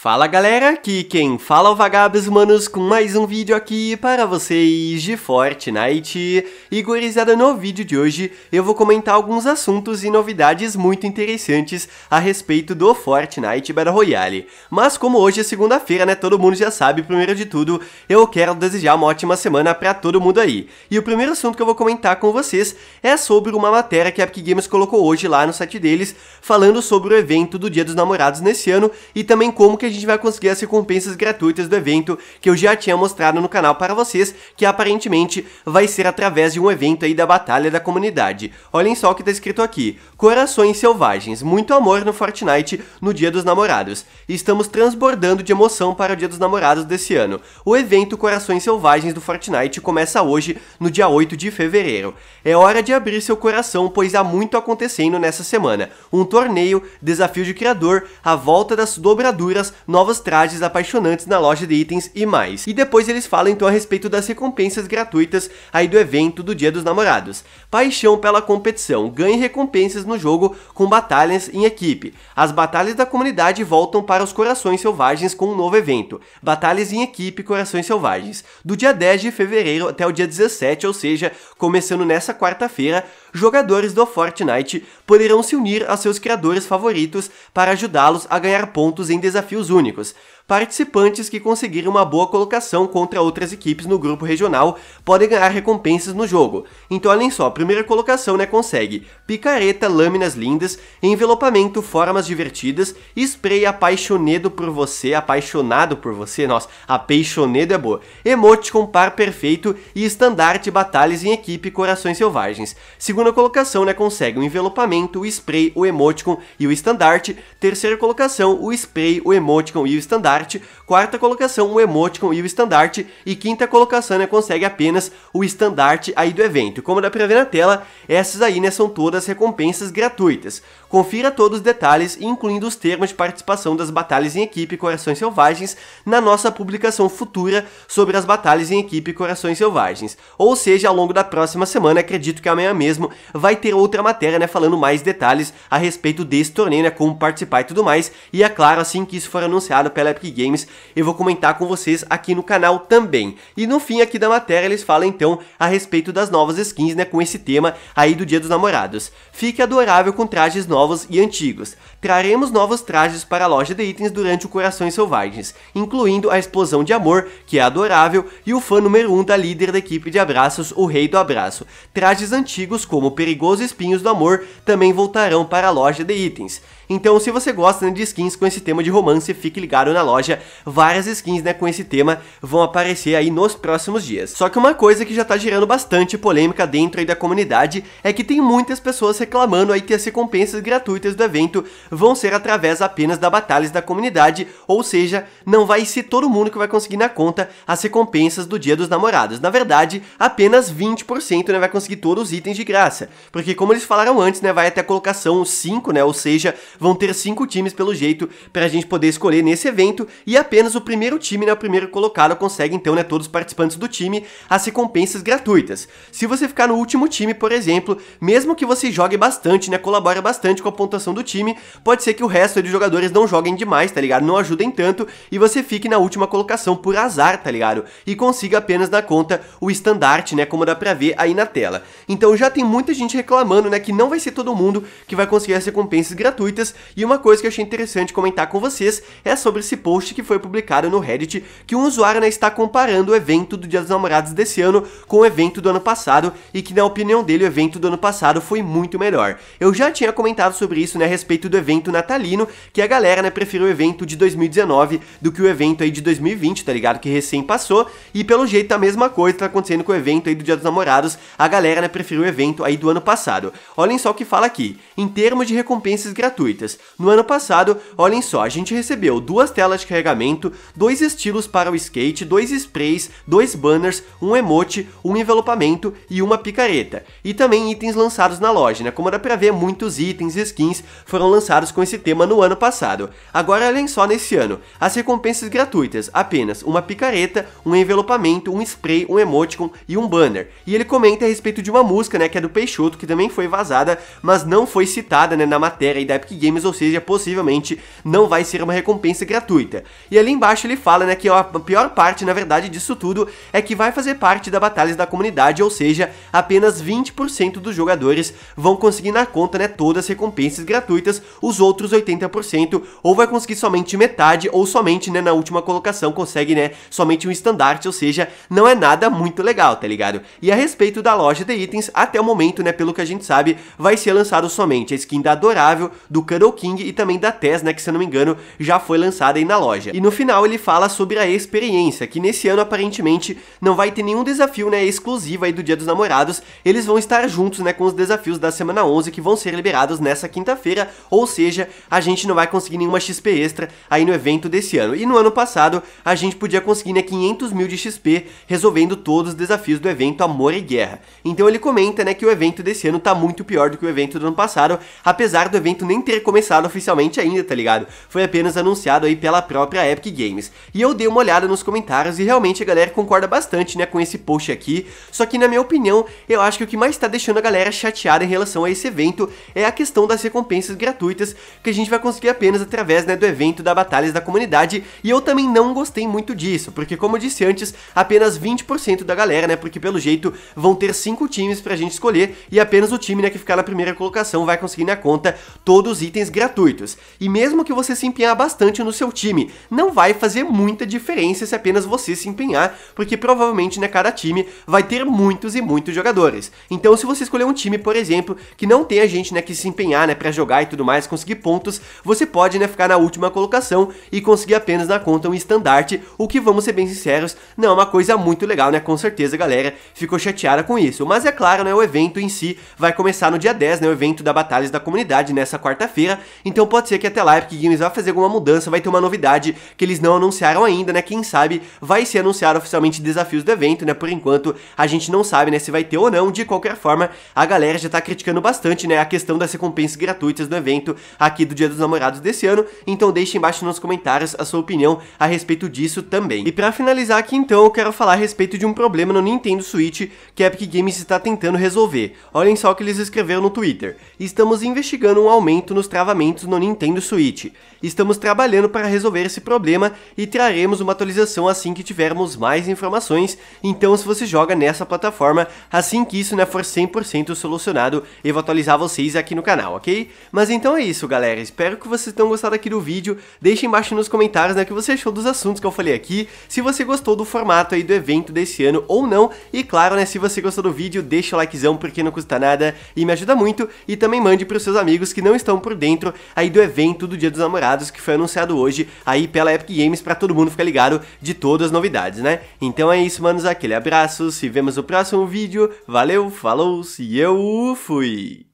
Fala galera, aqui quem fala é o Vagabes Manos com mais um vídeo aqui para vocês de Fortnite. E gurizada, no vídeo de hoje eu vou comentar alguns assuntos e novidades muito interessantes a respeito do Fortnite Battle Royale. Mas como hoje é segunda-feira, né, todo mundo já sabe, primeiro de tudo, eu quero desejar uma ótima semana para todo mundo aí. E o primeiro assunto que eu vou comentar com vocês é sobre uma matéria que a Epic Games colocou hoje lá no site deles, falando sobre o evento do Dia dos Namorados nesse ano e também como que a gente vai conseguir as recompensas gratuitas do evento que eu já tinha mostrado no canal para vocês, que aparentemente vai ser através de um evento aí da Batalha da Comunidade. Olhem só o que está escrito aqui. Corações selvagens, muito amor no Fortnite no Dia dos Namorados. Estamos transbordando de emoção para o Dia dos Namorados desse ano. O evento Corações Selvagens do Fortnite começa hoje, no dia 8 de fevereiro. É hora de abrir seu coração, pois há muito acontecendo nessa semana. Um torneio, desafio de criador, a volta das dobraduras, novos trajes apaixonantes na loja de itens e mais. E depois eles falam então a respeito das recompensas gratuitas aí do evento do Dia dos Namorados. Paixão pela competição, ganhe recompensas no jogo com batalhas em equipe. As batalhas da comunidade voltam para os Corações Selvagens com um novo evento, Batalhas em Equipe Corações Selvagens, do dia 10 de fevereiro até o dia 17, ou seja, começando nessa quarta-feira, jogadores do Fortnite poderão se unir a seus criadores favoritos para ajudá-los a ganhar pontos em desafios únicos participantes que conseguirem uma boa colocação contra outras equipes no grupo regional podem ganhar recompensas no jogo. Então olhem só, a primeira colocação né, consegue picareta, lâminas lindas, envelopamento, formas divertidas, spray apaixonado por você, apaixonado por você, nossa, apaixonado é boa, emoticon par perfeito e estandarte batalhas em equipe corações selvagens. Segunda colocação né, consegue o envelopamento, o spray, o emoticon e o estandarte. Terceira colocação, o spray, o emoticon e o estandarte estandarte, quarta colocação o emoticon e o estandarte, e quinta colocação né, consegue apenas o estandarte aí do evento. Como dá pra ver na tela, essas aí né, são todas recompensas gratuitas. Confira todos os detalhes, incluindo os termos de participação das batalhas em equipe Corações Selvagens, na nossa publicação futura sobre as batalhas em equipe Corações Selvagens. Ou seja, ao longo da próxima semana, acredito que amanhã mesmo vai ter outra matéria, né, falando mais detalhes a respeito desse torneio, né, como participar e tudo mais. E é claro, assim que isso for anunciado pela Epic Games, eu vou comentar com vocês aqui no canal também. E no fim aqui da matéria eles falam então a respeito das novas skins, né, com esse tema aí do Dia dos Namorados. Fique adorável com trajes novos e antigos. Traremos novos trajes para a loja de itens durante o Corações Selvagens, incluindo a Explosão de Amor, que é adorável, e o fã número 1 um da líder da equipe de abraços, o Rei do Abraço. Trajes antigos como Perigoso Espinhos do Amor também voltarão para a loja de itens. Então, se você gosta né, de skins com esse tema de romance, fique ligado na loja. Várias skins né, com esse tema vão aparecer aí nos próximos dias. Só que uma coisa que já tá gerando bastante polêmica dentro aí da comunidade é que tem muitas pessoas reclamando aí que as recompensas gratuitas do evento vão ser através apenas da batalhas da comunidade, ou seja, não vai ser todo mundo que vai conseguir na conta as recompensas do Dia dos Namorados. Na verdade, apenas 20% né, vai conseguir todos os itens de graça, porque como eles falaram antes, né, vai até a colocação 5, né, ou seja, vão ter cinco times pelo jeito para a gente poder escolher nesse evento e apenas o primeiro time, né, o primeiro colocado consegue então, né, todos os participantes do time as recompensas gratuitas. Se você ficar no último time, por exemplo, mesmo que você jogue bastante, né, colabore bastante com a pontuação do time, pode ser que o resto dos jogadores não joguem demais, tá ligado? Não ajudem tanto e você fique na última colocação por azar, tá ligado? E consiga apenas na conta o estandarte, né, como dá pra ver aí na tela. Então já tem muita gente reclamando, né, que não vai ser todo mundo que vai conseguir as recompensas gratuitas e uma coisa que eu achei interessante comentar com vocês é sobre esse post que foi publicado no Reddit, que um usuário né, está comparando o evento do Dia dos Namorados desse ano com o evento do ano passado e que na opinião dele o evento do ano passado foi muito melhor. Eu já tinha comentado sobre isso né, a respeito do evento natalino, que a galera né, preferiu o evento de 2019 do que o evento aí de 2020, tá ligado? Que recém passou, e pelo jeito a mesma coisa tá acontecendo com o evento aí do Dia dos Namorados, a galera né, preferiu o evento aí do ano passado. Olhem só o que fala aqui, em termos de recompensas gratuitas, feitas. No ano passado, olhem só, a gente recebeu duas telas de carregamento, dois estilos para o skate, dois sprays, dois banners, um emote, um envelopamento e uma picareta. E também itens lançados na loja, né? Como dá pra ver, muitos itens e skins foram lançados com esse tema no ano passado. Agora olhem só nesse ano, as recompensas gratuitas, apenas uma picareta, um envelopamento, um spray, um emoticon e um banner. E ele comenta a respeito de uma música, né, que é do Peixoto, que também foi vazada, mas não foi citada, né, na matéria da Epic Games, games, ou seja, possivelmente não vai ser uma recompensa gratuita. E ali embaixo ele fala né, que a pior parte, na verdade, disso tudo é que vai fazer parte da Batalhas da Comunidade, ou seja, apenas 20% dos jogadores vão conseguir na conta né, todas as recompensas gratuitas, os outros 80% ou vai conseguir somente metade ou somente né, na última colocação consegue né, somente um estandarte, ou seja, não é nada muito legal, tá ligado? E a respeito da loja de itens, até o momento, né, pelo que a gente sabe, vai ser lançado somente a skin da Adorável, do Cuddle King e também da Tess, né, que se eu não me engano já foi lançada aí na loja. E no final ele fala sobre a experiência, que nesse ano aparentemente não vai ter nenhum desafio, né, exclusivo aí do Dia dos Namorados, eles vão estar juntos, né, com os desafios da semana 11 que vão ser liberados nessa quinta-feira, ou seja, a gente não vai conseguir nenhuma XP extra aí no evento desse ano. E no ano passado a gente podia conseguir, né, 500 mil de XP resolvendo todos os desafios do evento Amor e Guerra. Então ele comenta, né, que o evento desse ano tá muito pior do que o evento do ano passado, apesar do evento nem ter ter começado oficialmente ainda, tá ligado? Foi apenas anunciado aí pela própria Epic Games. E eu dei uma olhada nos comentários e realmente a galera concorda bastante, né, com esse post aqui. Só que na minha opinião, eu acho que o que mais tá deixando a galera chateada em relação a esse evento é a questão das recompensas gratuitas que a gente vai conseguir apenas através, né, do evento da Batalhas da Comunidade. E eu também não gostei muito disso, porque como eu disse antes, apenas 20% da galera, né, porque pelo jeito vão ter cinco times pra gente escolher e apenas o time, né, que ficar na primeira colocação vai conseguir na conta todos os itens gratuitos. E mesmo que você se empenhar bastante no seu time, não vai fazer muita diferença se apenas você se empenhar, porque provavelmente né, cada time vai ter muitos e muitos jogadores. Então se você escolher um time, por exemplo, que não a gente né, que se empenhar né, para jogar e tudo mais, conseguir pontos, você pode né, ficar na última colocação e conseguir apenas na conta um estandarte, o que vamos ser bem sinceros, não é uma coisa muito legal, né? Com certeza a galera ficou chateada com isso. Mas é claro, né, o evento em si vai começar no dia 10, né, o evento da Batalhas da Comunidade nessa quarta-feira, quarta-feira, então pode ser que até lá a Epic Games vai fazer alguma mudança, vai ter uma novidade que eles não anunciaram ainda, né? Quem sabe vai ser anunciado oficialmente desafios do evento, né? Por enquanto a gente não sabe, né, se vai ter ou não. De qualquer forma, a galera já tá criticando bastante, né, a questão das recompensas gratuitas do evento aqui do Dia dos Namorados desse ano, então deixe embaixo nos comentários a sua opinião a respeito disso também. E para finalizar aqui então, eu quero falar a respeito de um problema no Nintendo Switch que a Epic Games está tentando resolver. Olhem só o que eles escreveram no Twitter. Estamos investigando um aumento nos travamentos no Nintendo Switch. Estamos trabalhando para resolver esse problema e traremos uma atualização assim que tivermos mais informações, então se você joga nessa plataforma, assim que isso não for 100% solucionado, eu vou atualizar vocês aqui no canal, ok? Mas então é isso galera, espero que vocês tenham gostado aqui do vídeo, deixe embaixo nos comentários né, o que você achou dos assuntos que eu falei aqui, se você gostou do formato aí do evento desse ano ou não, e claro né, se você gostou do vídeo, deixa o likezão porque não custa nada e me ajuda muito, e também mande para os seus amigos que não estão por dentro aí do evento do Dia dos Namorados que foi anunciado hoje aí pela Epic Games para todo mundo ficar ligado de todas as novidades, né? Então é isso, manos, aquele abraço, se vemos no próximo vídeo, valeu, falou, se eu fui!